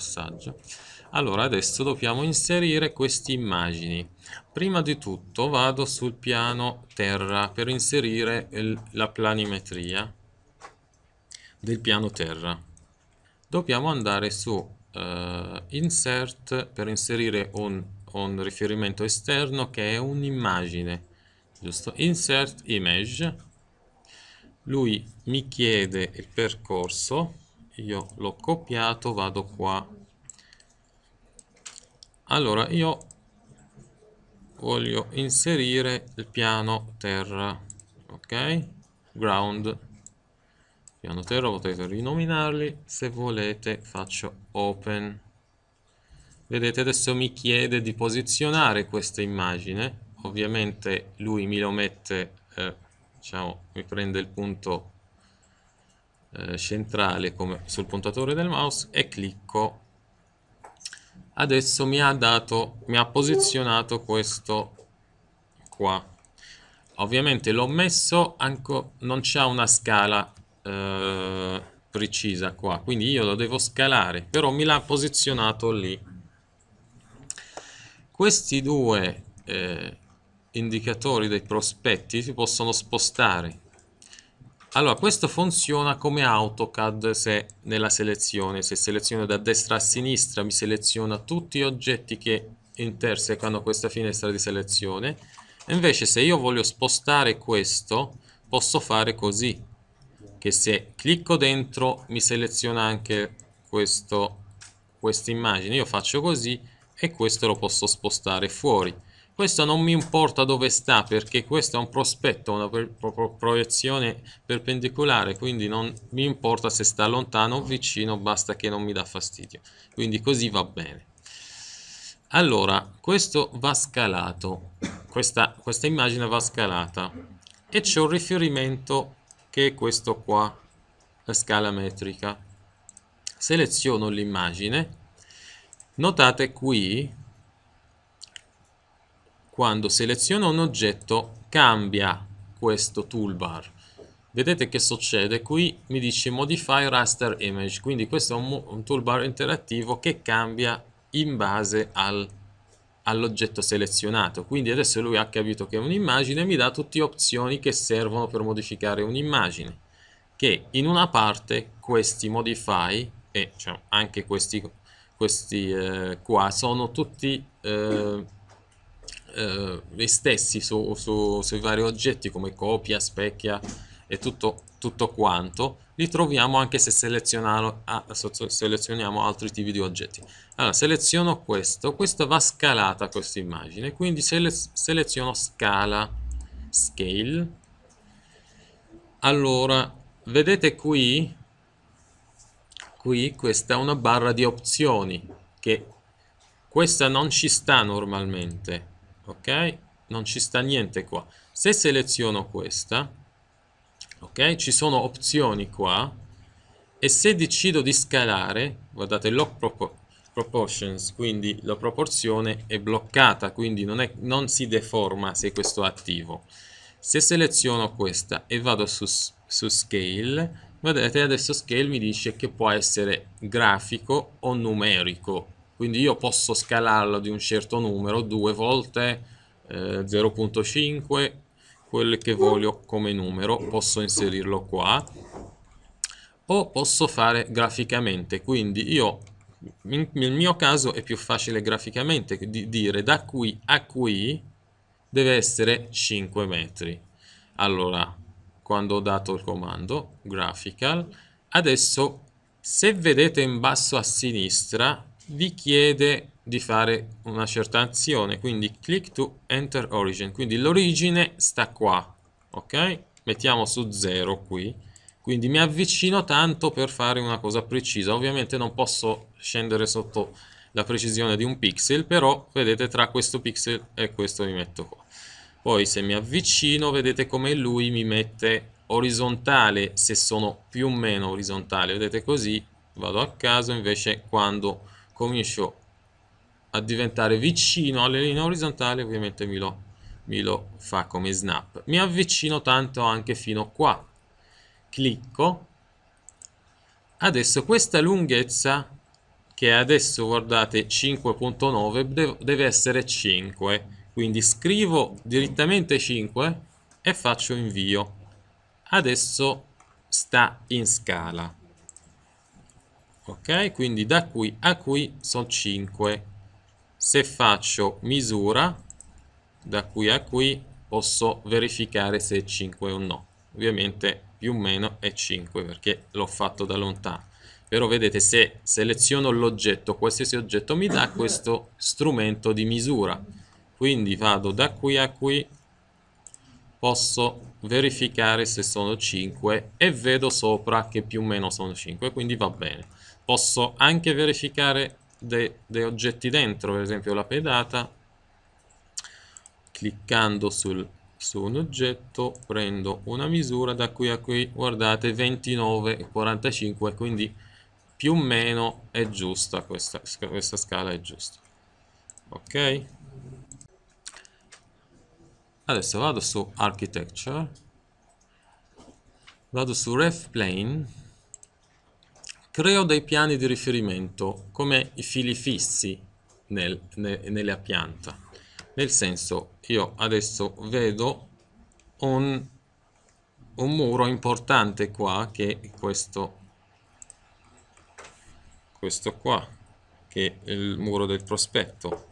passaggio. Allora, adesso dobbiamo inserire queste immagini. Prima di tutto vado sul piano terra per inserire il, la planimetria del piano terra. Dobbiamo andare su uh, Insert per inserire un, un riferimento esterno che è un'immagine. Giusto? Insert Image. Lui mi chiede il percorso io l'ho copiato vado qua allora io voglio inserire il piano terra ok ground piano terra potete rinominarli se volete faccio open vedete adesso mi chiede di posizionare questa immagine ovviamente lui mi lo mette eh, diciamo mi prende il punto eh, centrale come sul puntatore del mouse e clicco adesso mi ha dato mi ha posizionato questo qua ovviamente l'ho messo anche non c'è una scala eh, precisa qua quindi io lo devo scalare però mi l'ha posizionato lì questi due eh, indicatori dei prospetti si possono spostare allora, questo funziona come AutoCAD se nella selezione, se seleziono da destra a sinistra mi seleziona tutti gli oggetti che intersecano questa finestra di selezione, invece se io voglio spostare questo posso fare così, che se clicco dentro mi seleziona anche questa immagine, io faccio così e questo lo posso spostare fuori. Questo non mi importa dove sta perché questo è un prospetto, una pro, proiezione perpendicolare, quindi non mi importa se sta lontano o vicino, basta che non mi dà fastidio. Quindi così va bene. Allora, questo va scalato, questa, questa immagine va scalata e c'è un riferimento che è questo qua, la scala metrica. Seleziono l'immagine, notate qui quando seleziono un oggetto cambia questo toolbar vedete che succede qui mi dice modify raster image quindi questo è un, un toolbar interattivo che cambia in base al, all'oggetto selezionato quindi adesso lui ha capito che è un'immagine mi dà tutte le opzioni che servono per modificare un'immagine che in una parte questi modify e cioè anche questi, questi eh, qua sono tutti eh, eh, lei stessi su, su, sui vari oggetti come copia, specchia e tutto, tutto quanto li troviamo anche se ah, selezioniamo altri tipi di oggetti allora seleziono questo questa va scalata questa immagine quindi sele seleziono scala scale allora vedete qui qui questa è una barra di opzioni che questa non ci sta normalmente ok? Non ci sta niente qua. Se seleziono questa, ok? Ci sono opzioni qua e se decido di scalare, guardate, lock propo proportions, quindi la proporzione è bloccata, quindi non, è, non si deforma se questo è attivo. Se seleziono questa e vado su, su scale, vedete adesso scale mi dice che può essere grafico o numerico, quindi io posso scalarlo di un certo numero due volte eh, 0.5 quello che voglio come numero posso inserirlo qua o posso fare graficamente quindi io in, nel mio caso è più facile graficamente di dire da qui a qui deve essere 5 metri allora quando ho dato il comando graphical adesso se vedete in basso a sinistra vi chiede di fare una certa azione, quindi click to enter origin, quindi l'origine sta qua, ok? Mettiamo su 0 qui, quindi mi avvicino tanto per fare una cosa precisa, ovviamente non posso scendere sotto la precisione di un pixel, però vedete tra questo pixel e questo mi metto qua. Poi se mi avvicino vedete come lui mi mette orizzontale se sono più o meno orizzontale, vedete così vado a caso invece quando comincio a diventare vicino alla linea orizzontale, ovviamente mi lo, mi lo fa come snap. Mi avvicino tanto anche fino a qua. Clicco. Adesso questa lunghezza che adesso guardate 5.9 deve essere 5 quindi scrivo direttamente 5 e faccio invio adesso sta in scala ok quindi da qui a qui sono 5 se faccio misura da qui a qui posso verificare se è 5 o no ovviamente più o meno è 5 perché l'ho fatto da lontano però vedete se seleziono l'oggetto qualsiasi oggetto mi dà questo strumento di misura quindi vado da qui a qui posso verificare se sono 5 e vedo sopra che più o meno sono 5 quindi va bene posso anche verificare dei, dei oggetti dentro, per esempio la pedata, cliccando sul, su un oggetto prendo una misura da qui a qui, guardate 29,45, quindi più o meno è giusta questa, questa scala è giusta. Ok? Adesso vado su Architecture, vado su Ref Plane Creo dei piani di riferimento come i fili fissi nel, ne, nella pianta. Nel senso, io adesso vedo un, un muro importante qua che è questo, questo qua, che è il muro del prospetto.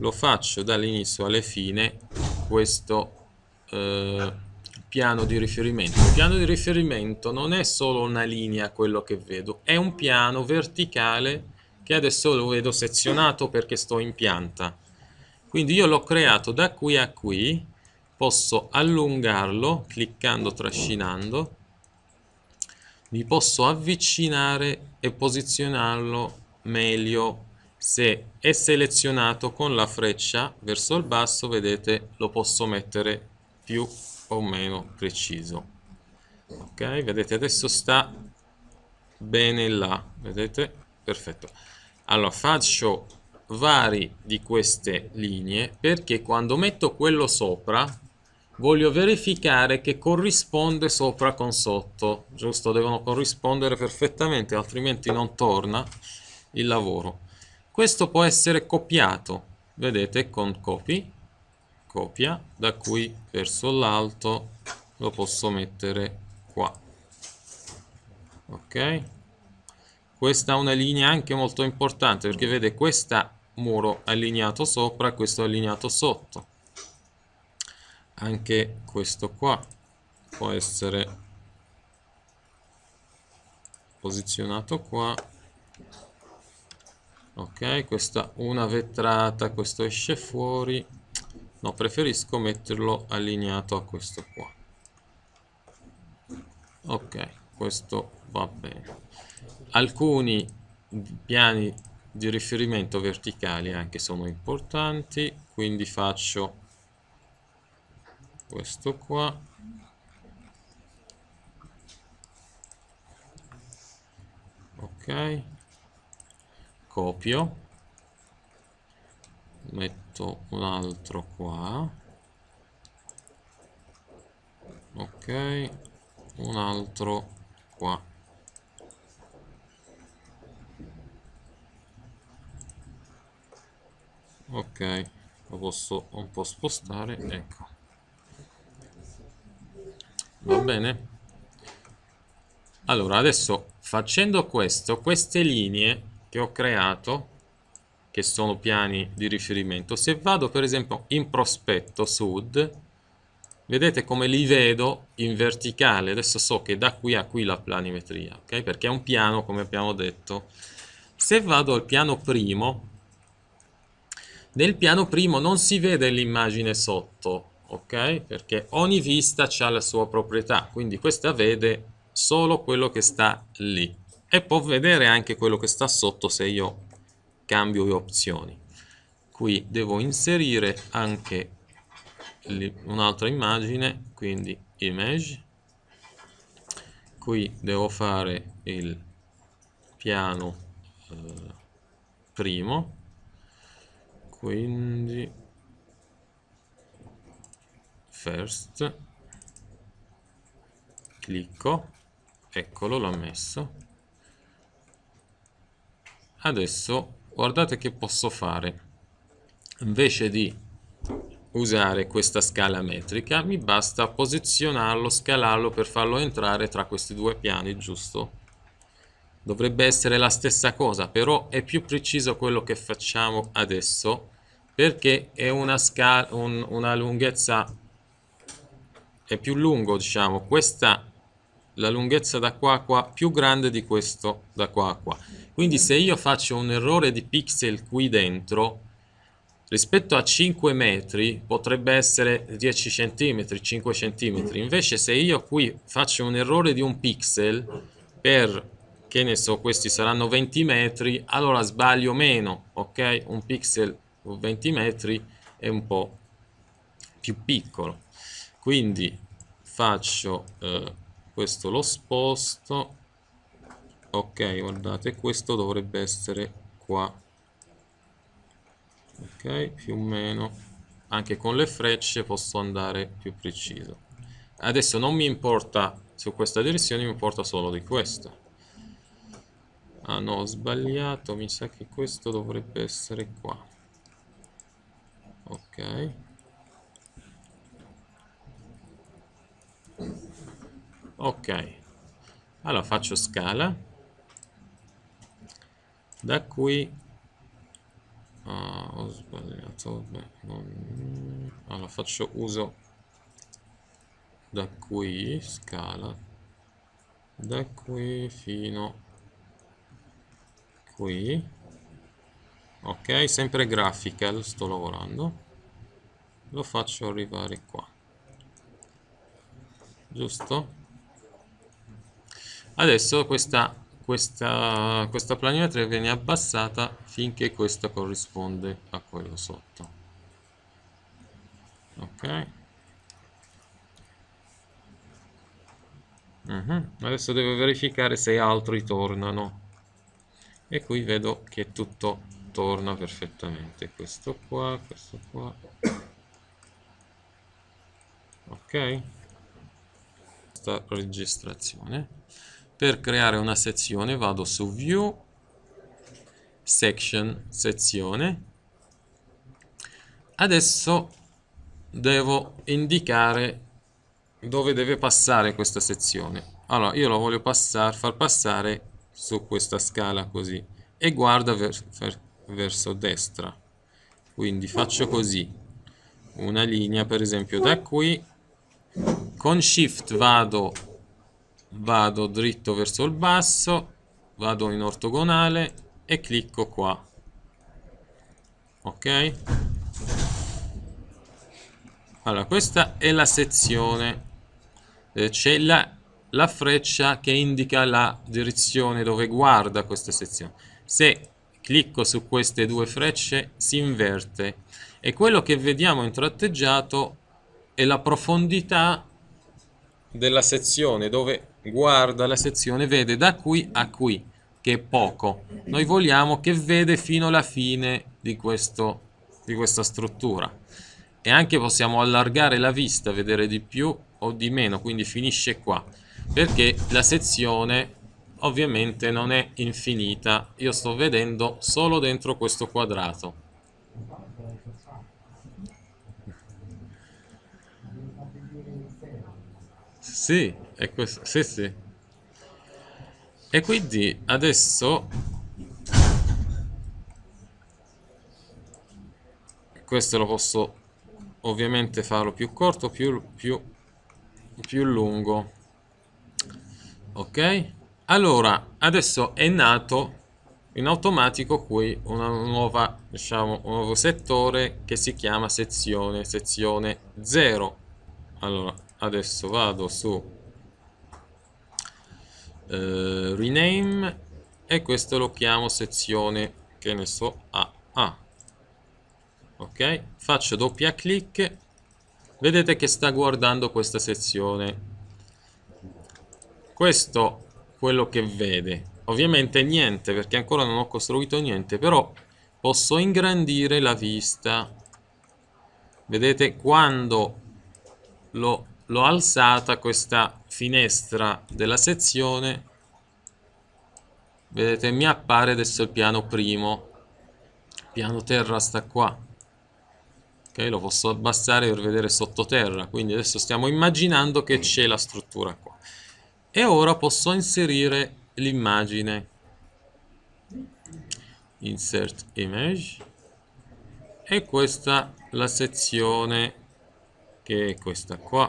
Lo faccio dall'inizio alla fine questo... Eh, piano di riferimento. Il piano di riferimento non è solo una linea quello che vedo, è un piano verticale che adesso lo vedo sezionato perché sto in pianta. Quindi io l'ho creato da qui a qui, posso allungarlo cliccando trascinando, mi posso avvicinare e posizionarlo meglio se è selezionato con la freccia verso il basso vedete lo posso mettere più o meno preciso ok vedete adesso sta bene là vedete perfetto allora faccio vari di queste linee perché quando metto quello sopra voglio verificare che corrisponde sopra con sotto giusto devono corrispondere perfettamente altrimenti non torna il lavoro questo può essere copiato vedete con copy copia da qui verso l'alto lo posso mettere qua ok questa è una linea anche molto importante perché vede questo muro allineato sopra questo allineato sotto anche questo qua può essere posizionato qua ok questa una vetrata questo esce fuori no preferisco metterlo allineato a questo qua ok questo va bene alcuni piani di riferimento verticali anche sono importanti quindi faccio questo qua ok copio metto metto un altro qua ok un altro qua ok lo posso un po' spostare ecco va bene allora adesso facendo questo queste linee che ho creato che sono piani di riferimento. Se vado per esempio in prospetto sud, vedete come li vedo in verticale. Adesso so che da qui a qui la planimetria, ok? Perché è un piano, come abbiamo detto. Se vado al piano primo, nel piano primo non si vede l'immagine sotto, ok? Perché ogni vista ha la sua proprietà, quindi questa vede solo quello che sta lì e può vedere anche quello che sta sotto se io cambio e opzioni qui devo inserire anche un'altra immagine quindi image qui devo fare il piano eh, primo quindi first clicco eccolo l'ho messo adesso guardate che posso fare invece di usare questa scala metrica mi basta posizionarlo scalarlo per farlo entrare tra questi due piani giusto dovrebbe essere la stessa cosa però è più preciso quello che facciamo adesso perché è una, scala, un, una lunghezza è più lungo diciamo questa la lunghezza da qua a qua più grande di questo da qua a qua. Quindi se io faccio un errore di pixel qui dentro, rispetto a 5 metri potrebbe essere 10 cm, 5 cm. Invece se io qui faccio un errore di un pixel per, che ne so, questi saranno 20 metri, allora sbaglio meno, ok? Un pixel 20 metri è un po' più piccolo. Quindi faccio eh, questo lo sposto ok guardate questo dovrebbe essere qua ok più o meno anche con le frecce posso andare più preciso adesso non mi importa su questa direzione mi importa solo di questa ah no ho sbagliato mi sa che questo dovrebbe essere qua ok ok allora faccio scala da qui ah, ho sbagliato non... allora faccio uso da qui scala da qui fino qui ok sempre grafica lo sto lavorando lo faccio arrivare qua giusto Adesso questa, questa, questa planimetria viene abbassata finché questa corrisponde a quello sotto. Ok. Uh mhm. -huh. Adesso devo verificare se altri tornano. E qui vedo che tutto torna perfettamente. Questo qua, questo qua. Ok. Questa registrazione. Per creare una sezione vado su View, Section, Sezione. Adesso devo indicare dove deve passare questa sezione. Allora, io la voglio passar, far passare su questa scala così e guarda ver, ver, verso destra. Quindi faccio così, una linea per esempio da qui, con Shift vado vado dritto verso il basso, vado in ortogonale e clicco qua. Ok? Allora, questa è la sezione. Eh, C'è la, la freccia che indica la direzione dove guarda questa sezione. Se clicco su queste due frecce si inverte e quello che vediamo in tratteggiato è la profondità della sezione dove guarda la sezione vede da qui a qui, che è poco. Noi vogliamo che vede fino alla fine di, questo, di questa struttura. E anche possiamo allargare la vista, vedere di più o di meno, quindi finisce qua. Perché la sezione ovviamente non è infinita, io sto vedendo solo dentro questo quadrato. Sì, è questo. Sì, sì. E quindi adesso questo lo posso ovviamente farlo più corto, più, più, più lungo. Ok? Allora, adesso è nato in automatico qui una nuova, diciamo, un nuovo settore che si chiama sezione, sezione 0 allora adesso vado su eh, rename e questo lo chiamo sezione che ne so a ok faccio doppia clic vedete che sta guardando questa sezione questo quello che vede ovviamente niente perché ancora non ho costruito niente però posso ingrandire la vista vedete quando l'ho alzata questa finestra della sezione vedete mi appare adesso il piano primo piano terra sta qua ok lo posso abbassare per vedere sottoterra quindi adesso stiamo immaginando che c'è la struttura qua e ora posso inserire l'immagine insert image e questa la sezione che è questa qua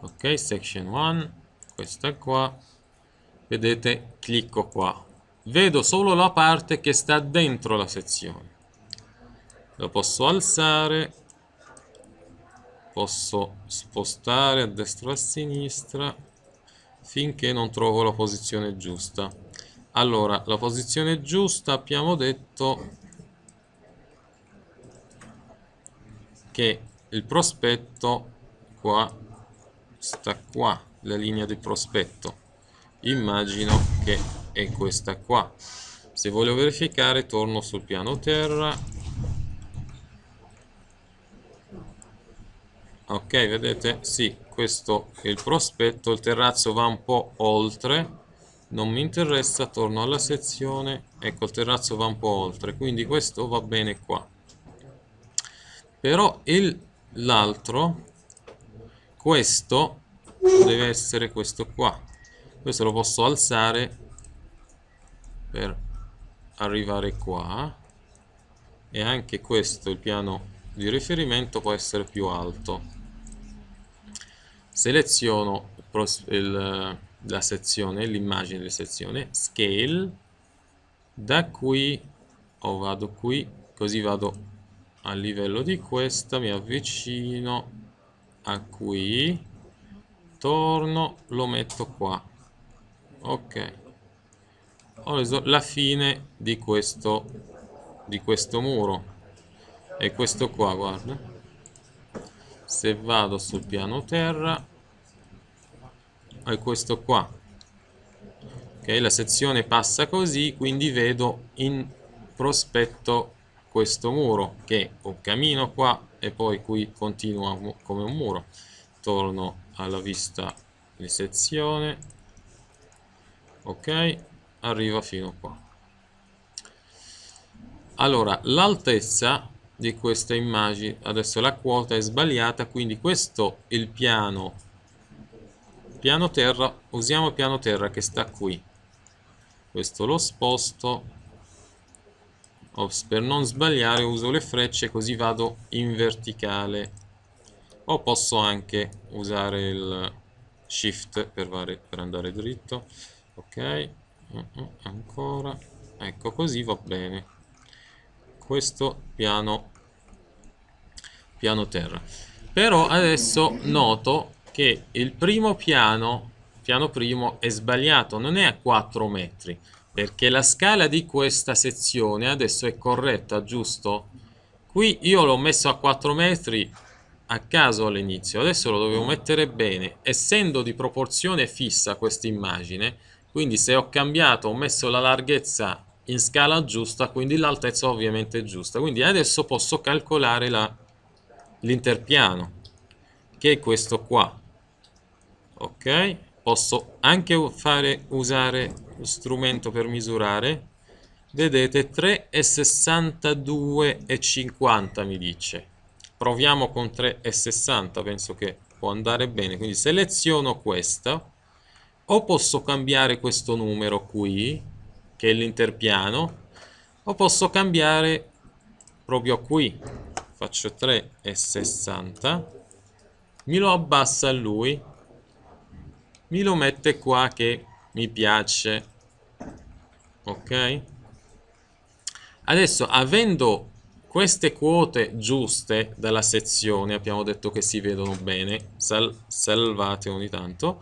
ok section 1 questa qua vedete clicco qua vedo solo la parte che sta dentro la sezione lo posso alzare posso spostare a destra e a sinistra finché non trovo la posizione giusta allora la posizione giusta abbiamo detto che il prospetto qua sta qua la linea di prospetto immagino che è questa qua se voglio verificare torno sul piano terra ok vedete sì questo è il prospetto il terrazzo va un po oltre non mi interessa torno alla sezione ecco il terrazzo va un po oltre quindi questo va bene qua però il l'altro questo deve essere questo qua questo lo posso alzare per arrivare qua e anche questo il piano di riferimento può essere più alto seleziono il, la sezione l'immagine della sezione scale da qui o vado qui così vado a livello di questa mi avvicino a qui torno lo metto qua ok ho reso la fine di questo di questo muro e questo qua guarda se vado sul piano terra è questo qua ok la sezione passa così quindi vedo in prospetto questo muro che un camino qua e poi qui continua come un muro torno alla vista di sezione ok arriva fino qua allora l'altezza di questa immagine adesso la quota è sbagliata quindi questo è il piano piano terra usiamo piano terra che sta qui questo lo sposto Ops, per non sbagliare uso le frecce così vado in verticale. O posso anche usare il shift per, per andare dritto. Ok, uh -uh, ancora. Ecco, così va bene. Questo piano, piano terra. Però adesso noto che il primo piano, piano primo, è sbagliato. Non è a 4 metri perché la scala di questa sezione adesso è corretta, giusto? Qui io l'ho messo a 4 metri a caso all'inizio, adesso lo dovevo mettere bene. Essendo di proporzione fissa questa immagine, quindi se ho cambiato, ho messo la larghezza in scala giusta, quindi l'altezza ovviamente è giusta. Quindi adesso posso calcolare l'interpiano, che è questo qua. Ok? Posso anche fare, usare strumento per misurare, vedete 3,62,50 mi dice. Proviamo con 3,60, penso che può andare bene. Quindi seleziono questa, o posso cambiare questo numero qui, che è l'interpiano, o posso cambiare proprio qui. Faccio 3,60, mi lo abbassa lui, mi lo mette qua che mi piace ok adesso avendo queste quote giuste dalla sezione abbiamo detto che si vedono bene sal salvate ogni tanto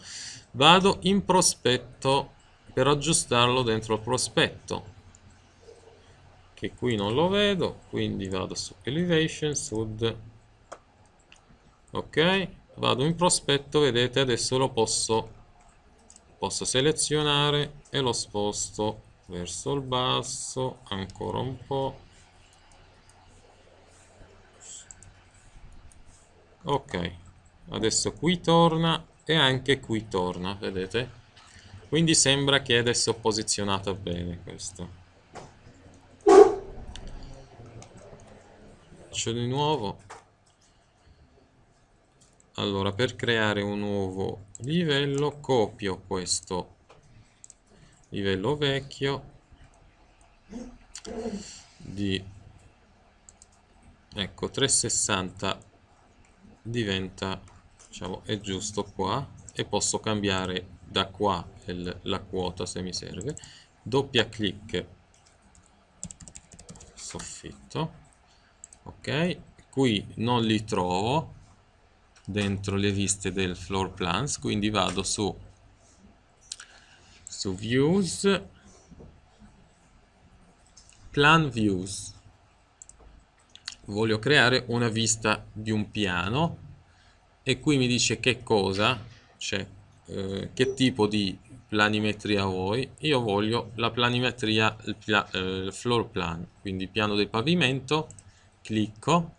vado in prospetto per aggiustarlo dentro il prospetto che qui non lo vedo quindi vado su elevation sud ok vado in prospetto vedete adesso lo posso posso selezionare e lo sposto verso il basso ancora un po' ok adesso qui torna e anche qui torna vedete quindi sembra che adesso ho posizionato bene questo faccio di nuovo allora per creare un nuovo livello copio questo livello vecchio di ecco 360 diventa diciamo è giusto qua e posso cambiare da qua il, la quota se mi serve doppia clic soffitto ok qui non li trovo dentro le viste del floor plans quindi vado su su views plan views voglio creare una vista di un piano e qui mi dice che cosa cioè eh, che tipo di planimetria vuoi io voglio la planimetria il, pla, eh, il floor plan quindi piano del pavimento clicco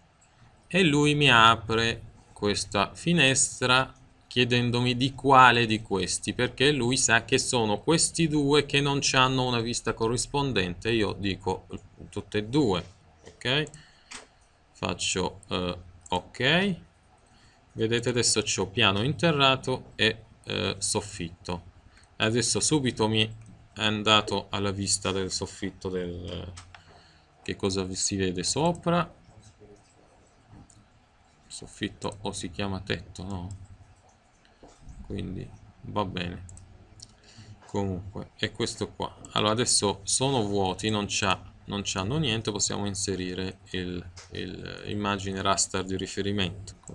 e lui mi apre questa finestra chiedendomi di quale di questi perché lui sa che sono questi due che non hanno una vista corrispondente io dico tutte e due ok faccio eh, ok vedete adesso ho piano interrato e eh, soffitto adesso subito mi è andato alla vista del soffitto del eh, che cosa si vede sopra soffitto o si chiama tetto, no? Quindi va bene. Comunque, è questo qua. Allora adesso sono vuoti, non c'hanno niente, possiamo inserire l'immagine raster di riferimento.